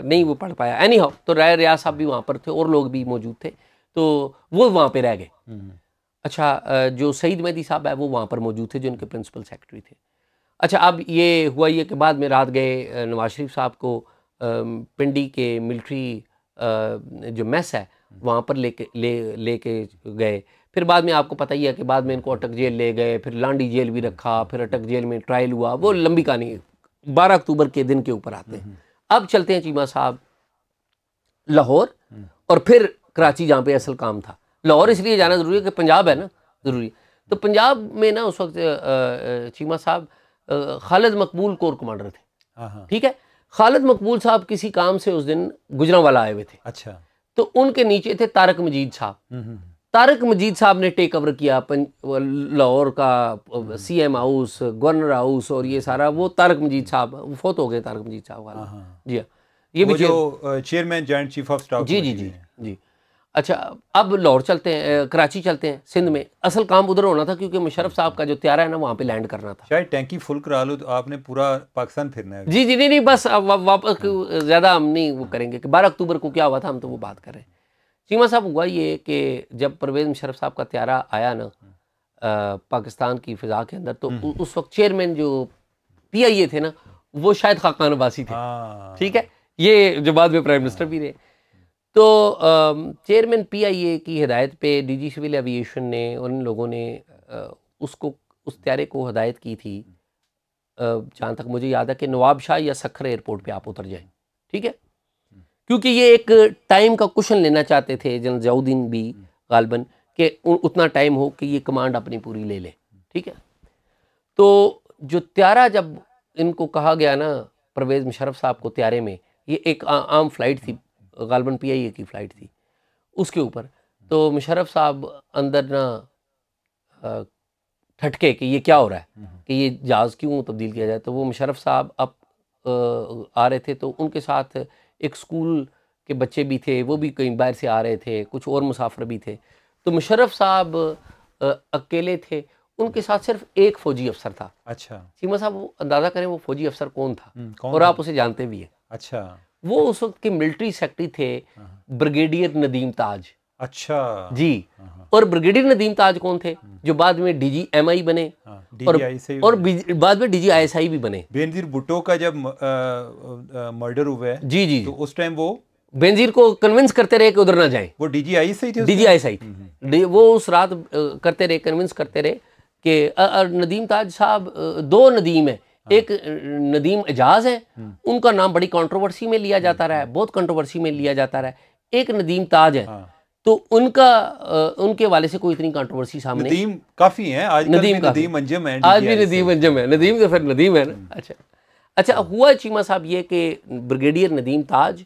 B: नहीं वो पढ़ पाया एनी हाउ तो राय रियाज साहब भी वहाँ पर थे और लोग भी मौजूद थे तो वो वहाँ पर रह गए हम्म, हम्म। अच्छा जो सईद मेदी साहब है वो वहाँ पर मौजूद थे जो उनके प्रिंसिपल सेक्रेटरी थे अच्छा अब ये हुआ ये कि बाद में रात गए नवाज शरीफ साहब को पिंडी के मिलिट्री जो मैस है वहाँ पर लेके ले लेके गए फिर बाद में आपको पता ही है कि बाद में इनको अटक जेल ले गए फिर लांडी जेल भी रखा फिर अटक जेल में ट्रायल हुआ वो लंबी कहानी बारह अक्टूबर के दिन के ऊपर आते हैं अब चलते हैं चीमा साहब लाहौर और फिर कराची जहाँ पे असल काम था लाहौर इसलिए जाना ज़रूरी है कि पंजाब है ना ज़रूरी तो पंजाब में ना उस वक्त चीमा साहब खालिद मकबूल कोर कमांडर थे हाँ, हाँ। ठीक है खालिद मकबूल साहब किसी काम से उस दिन गुजरा वाला आए हुए थे अच्छा तो उनके नीचे थे तारक मजीद साहब हम्म, हम्म, हम्म। तारक मजीद साहब ने टेक ओवर किया लाहौर का सीएम हाउस गवर्नर हाउस और ये सारा वो तारक मजीद साहब फोत हो गए तारक मजीद साहब वाला हाँ, हाँ।
A: जी हाँ। ये भी chairman joint chief of staff जी जी जी जी
B: अच्छा अब लाहौर चलते हैं कराची चलते हैं सिंध में असल काम उधर होना था क्योंकि मुशरफ साहब का जो त्यारा है ना वहाँ पे
A: लैंड करना था शायद टैंकी फुल करा लो तो आपने पूरा पाकिस्तान फिरना है
B: जी जी नहीं नहीं बस अब वापस ज़्यादा हम नहीं वो करेंगे कि बारह अक्टूबर को क्या हुआ था हम तो वो बात कर रहे हैं चीमा साहब हुआ ये कि जब परवेज मुशरफ साहब का त्यारा आया ना पाकिस्तान की फ़िज़ा के अंदर तो हम्म। उस वक्त चेयरमैन जो पी थे ना वो शायद खाकान थे हाँ। ठीक है ये जो बाद में प्राइम मिनिस्टर भी रहे तो चेयरमैन पीआईए की हदायत पे डीजी सिविल एविएशन ने उन लोगों ने उसको उस त्यारे को हदायत की थी जहाँ तक मुझे याद है कि नवाब शाह या सखर एयरपोर्ट पे आप उतर जाएं ठीक है क्योंकि ये एक टाइम का क्वेश्चन लेना चाहते थे जनरल जयाउद्दीन भी गालबन के उतना टाइम हो कि ये कमांड अपनी पूरी ले लें ठीक है तो जो त्यारा जब इनको कहा गया ना परवेज़ मुशरफ साहब को त्यारे में ये एक आ, आम फ्लाइट थी गालबन पी आई ए की फ़्लाइट थी उसके ऊपर तो मुशरफ साहब अंदर ना ठटके कि ये क्या हो रहा है हम्म। कि ये जहाज़ क्यों तब्दील किया जाए तो वो मुशरफ साहब अब आ रहे थे तो उनके साथ एक स्कूल के बच्चे भी थे वो भी कहीं बाहर से आ रहे थे कुछ और मुसाफिर भी थे तो मुशरफ साहब अकेले थे उनके साथ सिर्फ एक फौजी अफसर था अच्छा चीमा साहब अंदाज़ा करें वो फौजी अफसर कौन था हम्म, कौन और आप उसे जानते भी हैं अच्छा वो उस वक्त के मिलिट्री सेक्रेटरी थे हाँ, हाँ। ब्रिगेडियर नदीम ताज अच्छा जी हाँ, और ब्रिगेडियर नदीम ताज कौन थे हम्म। जो बाद में डीजी एमआई बने और, और
A: बने। बाद में डीजी आईएसआई भी बने बेनजीर भुट्टो का जब मर्डर हुआ है जी जी तो उस टाइम वो बेनजीर को कन्विंस करते रहे कि उधर ना जाए वो डीजी आईएसआई थे डीजी
B: आईएसआई हम्म, हम्म। वो उस रात करते रहे कन्विंस करते रहे कि नदीम ताज साहब दो नदीम है हाँ। एक नदीम एजाज है हम्म। उनका नाम बड़ी कंट्रोवर्सी में लिया जाता रहा है हम्म। बहुत कंट्रोवर्सी में लिया जाता रहा है एक नदीम ताज है हाँ। तो उनका उनके वाले से कोई इतनी कंट्रोवर्सी सामने नदीम
A: काफी है आज नदीम नदीम अंजम है आज भी
B: नदीम अंजम है नदीम तो फिर नदीम है ना हम्म। अच्छा अच्छा हाँ। हुआ चीमा साहब ये कि ब्रिगेडियर नदीम ताज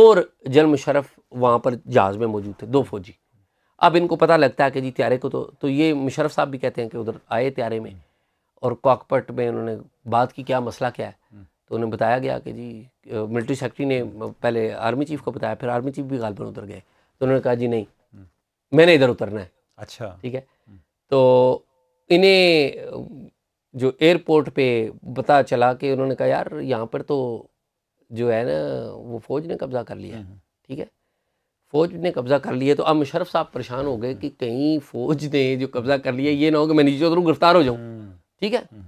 B: और जल मुशरफ वहाँ पर जहाज़ में मौजूद थे दो फौजी अब इनको पता लगता है कि जी त्यारे को तो तो ये मुशरफ साहब भी कहते हैं कि उधर आए त्यारे में और कॉकपट में उन्होंने बात की क्या मसला क्या है हम्म। तो उन्हें बताया गया कि जी मिलिट्री सेक्रेटरी ने हम्म। पहले आर्मी चीफ को बताया फिर आर्मी चीफ भी गाल पर उतर गए तो उन्होंने कहा जी नहीं हम्म। मैंने इधर उतरना है अच्छा ठीक है तो इन्हें जो एयरपोर्ट पे पता चला कि उन्होंने कहा यार यहाँ पर तो जो है ना वो फौज ने कब्ज़ा कर लिया ठीक है फौज ने कब्ज़ा कर लिया तो अब मुशरफ साहब परेशान हो गए कि कहीं फौज ने जो कब्ज़ा कर लिया ये ना हो कि मैं नीचे उतरूँ गिरफ्तार हो जाऊँ ठीक है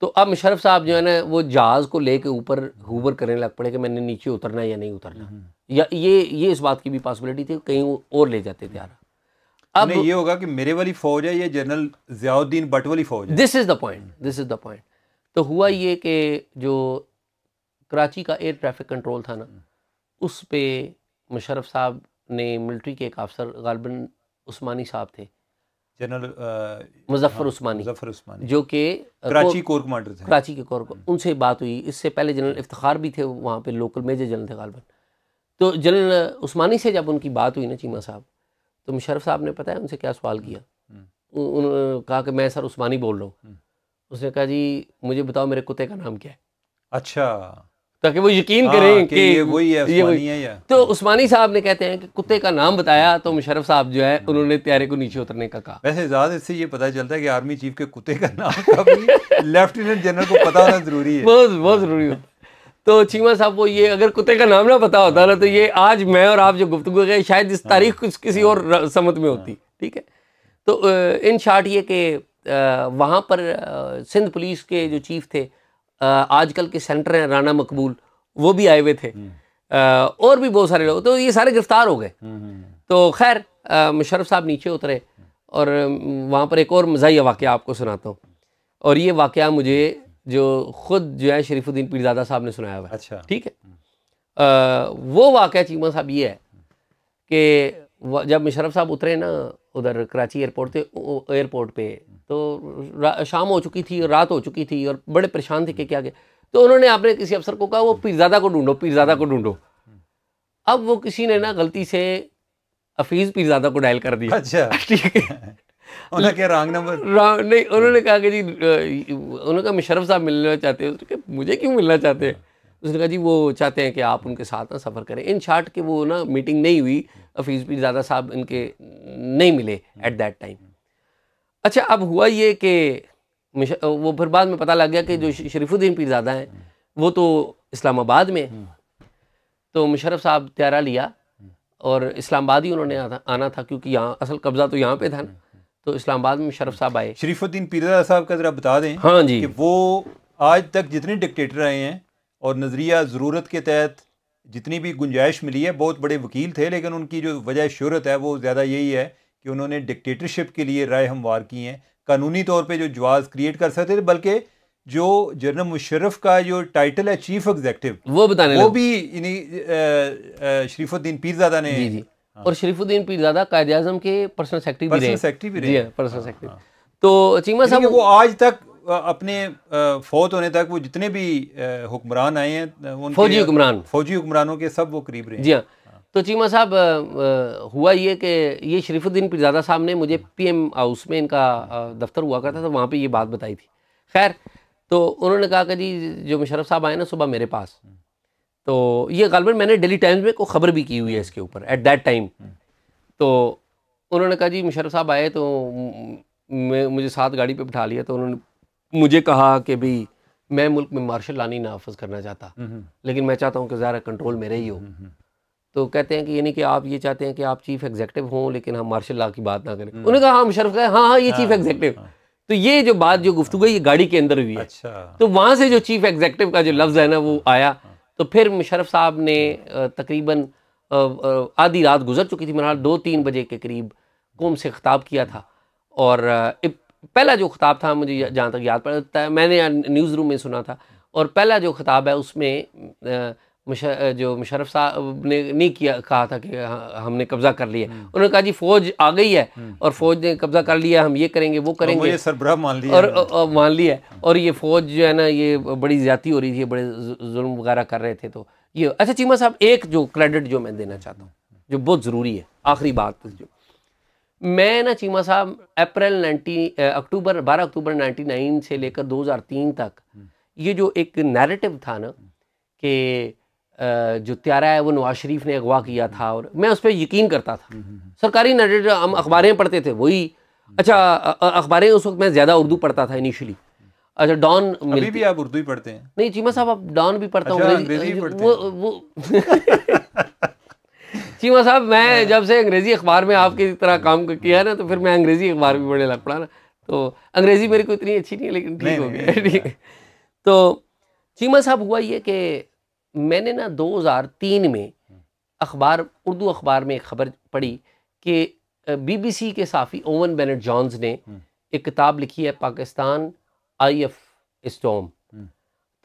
B: तो अब मुशरफ साहब जो है ना वो जहाज़ को लेके ऊपर हुबर करने लग पड़े कि मैंने नीचे उतरना या
A: नहीं उतरना हम्म।
B: या ये ये इस बात की भी पॉसिबिलिटी थी कहीं और ले जाते थे
A: अब ये होगा कि मेरे वाली फौज है या जनरल जियाउद्दीन बट वाली फौज है this is
B: the point this is the point तो हुआ हम्म। ये कि जो कराची का एयर ट्रैफिक कंट्रोल था ना हम्म। उस पर मुशरफ साहब ने मिलिट्री के एक अफसर गालबन उस्मानी साहब थे जनरल मुजफ्फर हाँ, उस्मानी मुजफ्फर उस्मानी जो कि कराची कोर कमांडर थे कराची के कोर उनसे बात हुई इससे पहले जनरल इफ्तार भी थे वहाँ पे लोकल मेजर जनरल थे गालबन तो जनरल उस्मानी से जब उनकी बात हुई ना चीमा साहब तो मुशरफ साहब ने पता है उनसे क्या सवाल किया हम्म। हम्म। उन्होंने कहा कि मैं सर उस्मानी बोल रहा हूँ हम्म। उसने कहा जी मुझे बताओ मेरे कुत्ते का नाम क्या है अच्छा ताकि वो यकीन हाँ, करें कि वही है ये वही है या। तो उस्मानी साहब ने कहते हैं कि कुत्ते का नाम बताया तो मुशरफ
A: साहब जो है हाँ। उन्होंने त्यारे को नीचे उतरने का कहा वैसे ज़्यादा इससे ये पता चलता है कि आर्मी चीफ के कुत्ते का नाम <laughs> लेफ्टिनेंट जनरल को पता होना ज़रूरी है बहुत बहुत ज़रूरी है तो चीमा साहब वो
B: ये अगर कुत्ते का नाम ना पता होता ना तो ये आज मैं और आप जो गुफ्तु गए शायद इस हाँ। तारीख कुछ किसी हाँ। और समत में होती ठीक है तो इन शार्ट ये कि वहाँ पर सिंध पुलिस के जो चीफ थे आजकल के सेंटर हैं राना मकबूल वो भी आए हुए थे हम्म। और भी बहुत सारे लोग तो ये सारे गिरफ्तार हो गए हम्म, हम्म, तो खैर मुशरफ साहब नीचे उतरे और वहाँ पर एक और मजाही वाक़ आपको सुनाता हूँ और ये वाक़ मुझे जो ख़ुद जो है शरीफुद्दीन पीरजादा साहब ने सुनाया हुआ अच्छा ठीक है आ, वो वाक़ चीमा साहब ये है कि जब मुशरफ साहब उतरे ना उधर कराची एयरपोर्ट थे एयरपोर्ट पे तो शाम हो चुकी थी रात हो चुकी थी और बड़े परेशान थे कि क्या क्या तो उन्होंने आपने किसी अफसर को कहा वो पीरजादा को ढूंढो पीरजादा को ढूंढो अब वो किसी ने ना गलती से हफीज पीरजादा को डायल कर दिया अच्छा <laughs> ठीक है <laughs>
A: उन्होंने क्या रॉन्ग
B: नंबर नहीं उन्होंने कहा कि जी उन्होंने कहा मुशरफ साहब मिलना चाहते हैं उसने मुझे क्यों मिलना चाहते हैं उसने कहा जी वो चाहते हैं कि आप उनके साथ ना सफ़र करें इन शार्ट के वो ना मीटिंग नहीं हुई हफीज़ पीरजादा साहब इनके नहीं मिले एट दैट टाइम अच्छा अब हुआ ये कि वो फिर बाद में पता लग गया कि जो हम्म। शरीफुद्दीन पीरजादा हैं वो तो इस्लामाबाद में हम्म। तो मुशरफ साहब त्यारा लिया हम्म। और इस्लामाबाद ही उन्होंने आना था
A: क्योंकि यहाँ असल कब्ज़ा तो यहाँ पे था ना तो इस्लामाबाद में मुशरफ साहब आए शरीफुद्दीन पीरजादा साहब का ज़रा बता दें हाँ जी कि वो आज तक जितने डिक्टेटर आए हैं और नज़रिया ज़रूरत के तहत जितनी भी गुंजाइश मिली है बहुत बड़े वकील थे लेकिन उनकी जो वजह शहरत है वो ज़्यादा यही है कि उन्होंने डिक्टेटरशिप के लिए राय हमवार की हैं कानूनी तौर पे जो जवाब क्रिएट कर सकते थे बल्कि जो जनरल मुशरफ का जो टाइटल है चीफ एग्जेक्टिव वो बताने वो भी इन्हीं शरीफुद्दीन पीरजादा ने जी जी
B: हाँ। और शरीफुद्दीन पीरजादा कायद अजम के पर्सनल सेक्रेटरी भी रहे सेक्रेटरी भी रहे
A: पर्सनल हाँ, सेक्रेटरी हाँ, हाँ। तो चीमा साहब वो आज तक अपने फौत होने तक वो जितने भी हुक्मरान आए हैं फौजी हुक्मरान फौजी हुक्मरानों के सब वो करीब रहे जी हाँ
B: तो चीमा साहब हुआ ये कि ये शरीफुद्दीन पिरजादा साहब ने मुझे पीएम हाउस में इनका दफ्तर हुआ करता था तो वहाँ पे ये बात बताई थी खैर तो उन्होंने कहा कि जी जो मुशरफ साहब आए ना सुबह मेरे पास तो ये गालबन मैंने डेली टाइम्स में को खबर भी की हुई है इसके ऊपर एट दैट टाइम तो उन्होंने कहा जी मुशरफ साहब आए तो मैं मुझे साथ गाड़ी पे बिठा लिया तो उन्होंने मुझे कहा कि भाई मैं मुल्क में मार्शल लानी नाफज करना चाहता लेकिन मैं चाहता हूँ कि ज़्यादा कंट्रोल मेरे ही हो तो कहते हैं कि यानी कि आप ये चाहते हैं कि आप चीफ एग्जेक्टिव हों लेकिन हम मार्शल लॉ की बात ना करें हम्म। उन्होंने कहा हाँ, हम शर्फ कहें हाँ हाँ ये चीफ एग्जेक्टिव हाँ, हाँ। तो ये जो बात जो गुफ्तु ये गाड़ी के अंदर हुई है अच्छा। तो वहाँ से जो चीफ एग्जेक्टिव का जो लफ्ज़ है ना वो आया तो फिर मुशरफ साहब ने तकरीबन आधी रात गुजर चुकी थी मेरा दो तीन बजे के करीब कौम से खिताब किया था और पहला जो खिताब था मुझे जहाँ तक याद पड़ता है मैंने न्यूज़ रूम में सुना था और पहला जो खिताब है उसमें मुश जो मुशरफ साहब ने नहीं किया कहा था कि हमने कब्जा कर लिया उन्होंने कहा जी फौज आ गई है हम्म। और फौज ने कब्जा कर लिया हम ये करेंगे वो करेंगे सरबरा मान लिया और, मान लिया और ये फौज जो है ना ये बड़ी ज्यादा हो रही थी बड़े जुल्म वगैरह कर रहे थे तो ये अच्छा चीमा साहब एक जो क्रेडिट जो मैं देना चाहता हूँ जो बहुत ज़रूरी है आखिरी बात तो जो मैं ना चीमा साहब अप्रैल नाइन्टी अक्टूबर बारह अक्टूबर नाइन्टी नाइन से लेकर दो हज़ार तीन तक हम्म। ये जो एक नेरेटिव था ना कि जो त्यारा है वो नवाज शरीफ ने अगवा किया था और मैं उस पर यकीन करता था सरकारी नरेटर हम अखबारें पढ़ते थे वही अच्छा अखबारें उस वक्त मैं ज़्यादा उर्दू पढ़ता था इनिशियली अच्छा डॉन अभी भी आप उर्दू ही पढ़ते हैं नहीं चीमा साहब आप डॉन भी पढ़ता अच्छा, हूँ वो, वो चीमा साहब मैं हाँ। जब से अंग्रेज़ी अखबार में आपकी तरह काम किया है ना तो फिर मैं अंग्रेज़ी अखबार भी पढ़ने लग पड़ा ना तो अंग्रेज़ी मेरी को इतनी अच्छी नहीं है लेकिन ठीक हो गया ठीक <laughs> तो चीमा साहब हुआ ये कि मैंने ना 2003 में अखबार उर्दू अखबार में एक खबर पढ़ी कि बीबीसी के साफ़ी ओवन बेनेट जॉन्स ने हम्म। एक किताब लिखी है पाकिस्तान आई एफ स्टोम हम्म।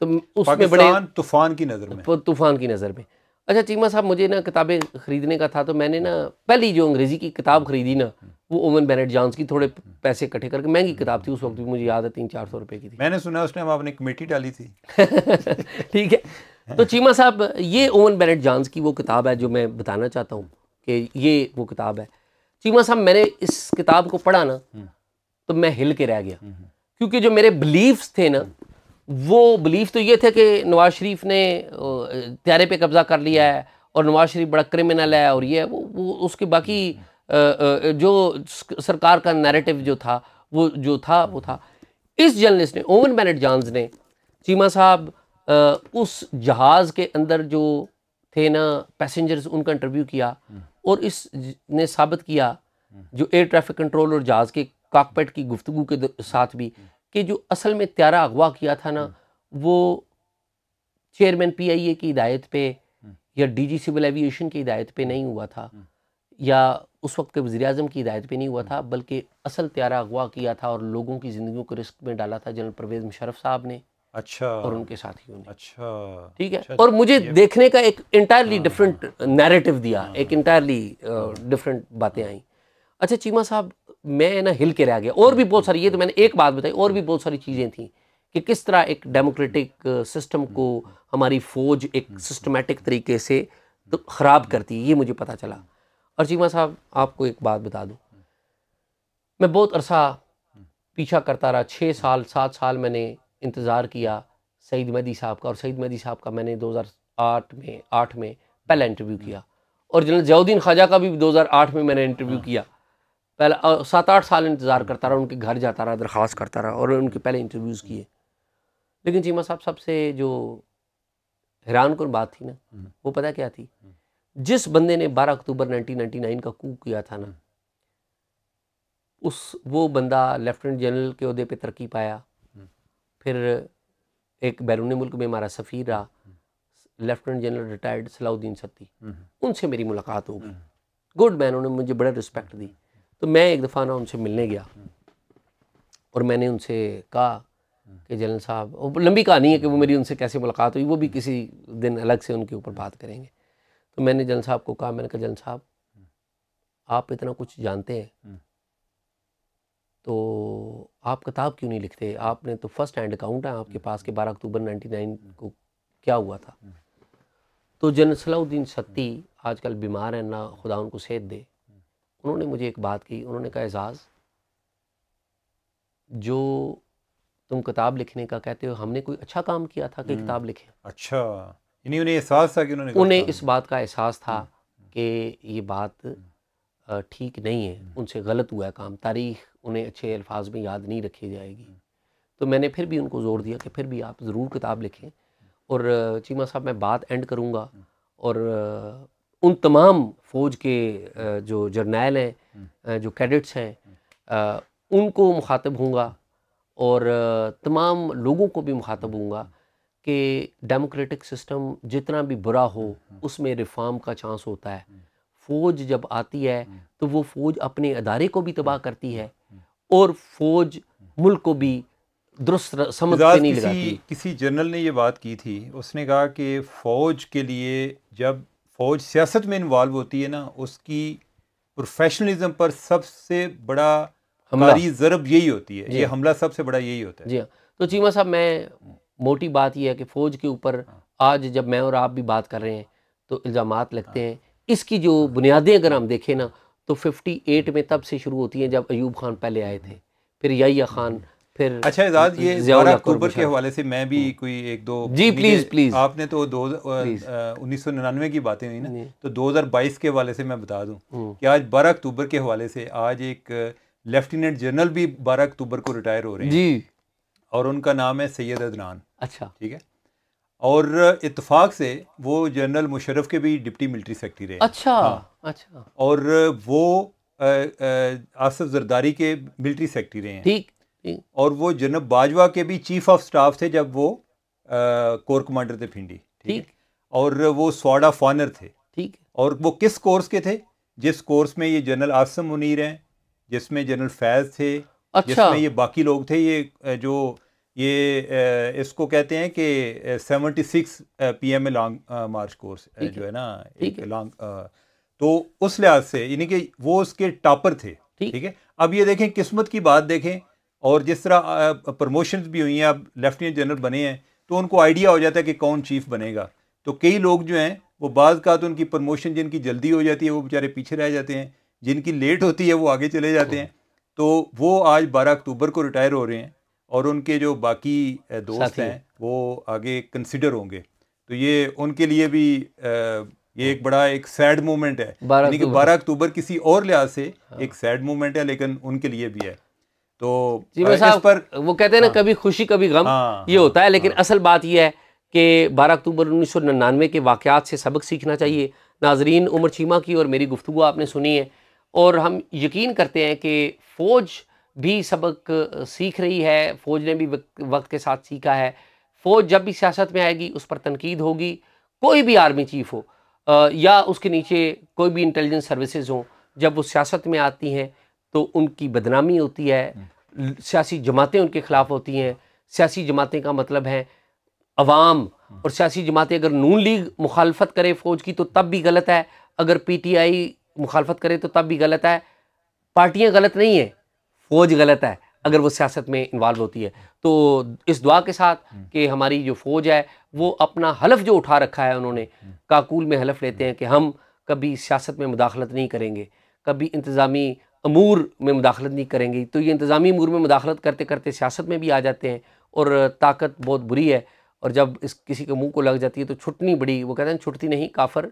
B: तो उसमें बड़े तूफान की नज़र में तो तूफान की नज़र में अच्छा चीमा साहब मुझे ना किताबें ख़रीदने का था तो मैंने ना पहली जो अंग्रेज़ी की किताब ख़रीदी ना हम्म। वो ओमन बेनेट जॉन्स की थोड़े पैसे इकट्ठे करके महंगी किताब थी उस वक्त भी मुझे याद है तीन चार सौ रुपये
A: की थी मैंने सुना उसने टाइम आपने कमेटी डाली थी <laughs>
B: ठीक है तो चीमा साहब ये ओवन बेनेट जॉन्स की वो किताब है जो मैं बताना चाहता हूँ कि ये वो किताब है चीमा साहब मैंने इस किताब को पढ़ा ना हम्म। तो मैं हिल के रह गया हम्म, हम्म। क्योंकि जो मेरे बिलीव्स थे ना वो बिलीफ तो ये थे कि नवाज शरीफ ने त्यारे पे कब्जा कर लिया है और नवाज शरीफ बड़ा क्रिमिनल है और ये है वो, वो उसके बाकी जो सरकार का नैरेटिव जो था वो जो था वो था इस जर्नलिस्ट ने ओवन बैनट जॉन्स ने चीमा साहब उस जहाज़ के अंदर जो थे ना पैसेंजर्स उनका इंटरव्यू किया हम्म। और इस ने साबित किया जो एयर ट्रैफिक कंट्रोल और जहाज़ के काकपेट की गुफ्तु के साथ भी हम्म। कि जो असल में त्यारा अगवा किया था ना हम्म। वो चेयरमैन पी आई ए की हिदायत पे या डी जी सिविल एविएशन की हिदायत पे नहीं हुआ था या उस वक्त के वजी अजम की हिदायत पे नहीं हुआ था बल्कि असल त्यारा अगवा किया था और लोगों की ज़िंदगी को रिस्क में डाला था जनरल परवेज़ मुशरफ साहब ने अच्छा और उनके साथियों ने अच्छा ठीक है अच्छा, और मुझे देखने का एक इंटायरली डिफरेंट नैरेटिव दिया हाँ। एक इंटायरली uh, हाँ। डिफरेंट बातें आई अच्छा चीमा साहब मैं ना हिल के रह गया और भी बहुत सारी ये तो मैंने एक बात बताई और भी बहुत सारी चीज़ें थी कि किस तरह एक डेमोक्रेटिक सिस्टम uh, को हमारी फ़ौज एक सिस्टमेटिक हम्म। तरीके से तो ख़राब हम्म। करती है ये मुझे पता चला और चीमा साहब आपको एक बात बता दूँ मैं बहुत अरसा हम्म। पीछा करता रहा छः साल सात साल मैंने इंतज़ार किया सईद मेदी साहब का और सईद मेदी साहब का मैंने 2008 में आठ में पहला इंटरव्यू हम्म। किया और जनरल जयाउद्दीन ख्वाजा का भी 2008 में मैंने इंटरव्यू हाँ। किया पहला सात आठ साल इंतज़ार करता रहा उनके घर जाता रहा दरख्वास्त करता रहा और उनके पहले इंटरव्यूज़ किए लेकिन चीमा साहब सबसे जो हैरान कन बात थी ना हम्म। वो पता क्या थी हम्म। जिस बंदे ने 12 अक्टूबर 1999 का कू किया था ना उस वो बंदा लेफ्टिनेंट जनरल के अहदे पे तरक्की पाया फिर एक बैरून मुल्क में हमारा सफ़ीर रहा lieutenant general retired Salahuddin Satti हम्म। उनसे मेरी मुलाकात हो गई हम्म। गुड मैन उन्होंने मुझे बड़ा रिस्पेक्ट दी तो मैं एक दफ़ा ना उनसे मिलने गया हम्म। और मैंने उनसे कहा कि जनरल साहब वो लंबी कहानी है कि वो मेरी उनसे कैसे मुलाकात हुई वो भी किसी दिन अलग से उनके ऊपर बात करेंगे तो मैंने जनरल साहब को कहा मैंने कहा जनरल साहब आप इतना कुछ जानते हैं तो आप किताब क्यों नहीं लिखते आपने तो फर्स्ट हैंड अकाउंट है आपके पास के 12 अक्टूबर 99 को क्या हुआ था तो जन सलाउद्दीन सत्ती आजकल बीमार हैं ना खुदा उनको सेहत दे उन्होंने मुझे एक बात की उन्होंने कहा एजाज़ जो तुम किताब लिखने का कहते हो हमने कोई अच्छा काम किया था कि हम्म। किताब लिखे अच्छा
A: यानी उन्हें एहसास था कि उन्होंने उन्हें इस
B: बात का एहसास था हम्म। कि ये बात ठीक नहीं है हम्म। उनसे गलत हुआ है काम तारीख उन्हें अच्छे अल्फाज में याद नहीं रखी जाएगी तो मैंने फिर भी उनको ज़ोर दिया कि फिर भी आप ज़रूर किताब लिखें और चीमा साहब मैं बात एंड करूँगा और उन तमाम फ़ौज के जो जर्नैल हैं जो कैडेट्स हैं उनको मुखातब हूँगा और तमाम लोगों को भी मुखातब हूँ कि डेमोक्रेटिक सिस्टम जितना भी बुरा हो उसमें रिफॉर्म का चांस होता है फ़ौज जब आती है तो वो फ़ौज अपने अदारे को भी तबाह करती है और फौज मुल्क को भी दुरुस्त समझ नहीं किसी, लगाती
A: किसी जनरल ने ये बात की थी उसने कहा कि फ़ौज के लिए जब फ़ौज सियासत में इन्वॉल्व होती है ना उसकी प्रोफेशनलिज्म पर सबसे बड़ा हमारी ज़रब यही होती है ये हाँ। हमला सबसे बड़ा यही होता है जी हाँ
B: तो चीमा साहब मैं मोटी बात यह है कि फ़ौज के ऊपर आज जब मैं और आप भी बात कर रहे हैं तो इल्ज़ाम लगते हाँ। हैं इसकी जो बुनियादें अगर हम देखें ना तो 58 में तब से शुरू होती है जब अयूब खान पहले आए थे फिर या खान फिर अच्छा एजाज ये ग्यारह अक्टूबर के हवाले से मैं भी हम्म। कोई एक दो जी प्लीज प्लीज
A: आपने तो दो उन्नीस सौ निन्यानवे की बातें हुई ना तो दो हज़ार बाईस के हवाले से मैं बता दूँ हम्म। कि आज बारह अक्टूबर के हवाले से आज एक लेफ्टिनेंट जनरल भी बारह अक्टूबर को रिटायर हो रहे हैं जी और उनका नाम है सैयद अदनान अच्छा ठीक है और इतफाक़ से वो जनरल मुशरफ के भी डिप्टी मिलिट्री सेक्रेटरी रहे अच्छा हाँ। अच्छा और वो आसफ जरदारी के मिलिट्री सेक्रेटरी रहे हैं ठीक और वो जनरल बाजवा के भी चीफ ऑफ स्टाफ थे जब वो आ, कोर कमांडर थे फिंडी ठीक और वो स्वाड ऑफ ऑनर थे ठीक और वो किस कोर्स के थे जिस कोर्स में ये जनरल आसम मुनीर हैं जिसमें जनरल फैज थे अच्छा। जिसमें ये बाकी लोग थे ये जो ये इसको कहते हैं कि 76 six P M a long march course जो है ना एक लॉन्ग तो उस लिहाज से यानी कि वो उसके टॉपर थे ठीक है अब ये देखें किस्मत की बात देखें और जिस तरह प्रमोशन भी हुई हैं अब लेफ्टिनेंट जनरल बने हैं तो उनको आइडिया हो जाता है कि कौन चीफ बनेगा तो कई लोग जो हैं वो बाज़ का तो उनकी प्रमोशन जिनकी जल्दी हो जाती है वो बेचारे पीछे रह जाते हैं जिनकी लेट होती है वो आगे चले जाते हाँ। हैं तो वो आज बारह अक्टूबर को रिटायर हो रहे हैं और उनके जो बाकी दोस्त हैं वो आगे कंसिडर होंगे तो ये उनके लिए भी ये एक बड़ा एक सैड मोमेंट है यानी कि बारह अक्टूबर किसी और लिहाज से हाँ। एक सैड मोमेंट है लेकिन उनके लिए भी है तो जी
B: पर वो कहते हैं ना हाँ, कभी खुशी कभी गम हाँ, ये हाँ, होता है लेकिन हाँ, असल बात यह है कि 12 अक्टूबर उन्नीस सौ निन्यानवे के वाक़ात से सबक सीखना चाहिए नाजरीन उमर चीमा की और मेरी गुफ्तु आपने सुनी है और हम यकीन करते हैं कि फ़ौज भी सबक सीख रही है फ़ौज ने भी वक्त के साथ सीखा है फ़ौज जब भी सियासत में आएगी उस पर तनकीद होगी कोई भी आर्मी चीफ हो या उसके नीचे कोई भी इंटेलिजेंस सर्विसेज हों जब वो सियासत में आती हैं तो उनकी बदनामी होती है हम्म। सियासी जमातें उनके ख़िलाफ़ होती हैं सियासी जमातें का मतलब है अवाम हम्म। और सियासी जमातें अगर नून लीग मुखालफत करे फ़ौज की तो तब भी गलत है अगर पीटीआई मुखालफत करे तो तब भी गलत है पार्टियाँ गलत नहीं हैं फौज गलत है अगर वो सियासत में इन्वॉल्व होती है तो इस दुआ के साथ हम्म। कि हमारी जो फ़ौज है वो अपना हलफ जो उठा रखा है उन्होंने हम्म। काकूल में हलफ लेते हैं कि हम कभी सियासत में मुदाखलत नहीं करेंगे कभी इंतज़ामी अमूर में मुदाखलत नहीं करेंगे तो ये इंतज़ामी अमूर में मुदाखलत करते करते सियासत में भी आ जाते हैं और ताकत बहुत बुरी है और जब इस किसी के मुंह को लग जाती है तो छुटनी बड़ी वो कहते हैं छुटती नहीं काफर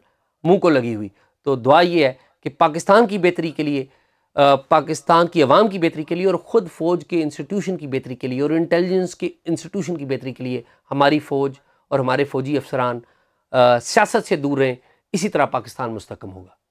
B: मुंह को लगी हुई तो दुआ ये है कि पाकिस्तान की बेहतरी के लिए पाकिस्तान की आवाम की बेहतरी के लिए और ख़ुद फ़ौज के इंस्टीट्यूशन की बेहतरी के लिए और इंटेलिजेंस के इंस्टीट्यूशन की बेहतरी के लिए हमारी फ़ौज और हमारे फ़ौजी अफसरान सियासत से दूर रहें इसी तरह पाकिस्तान मुस्तकम होगा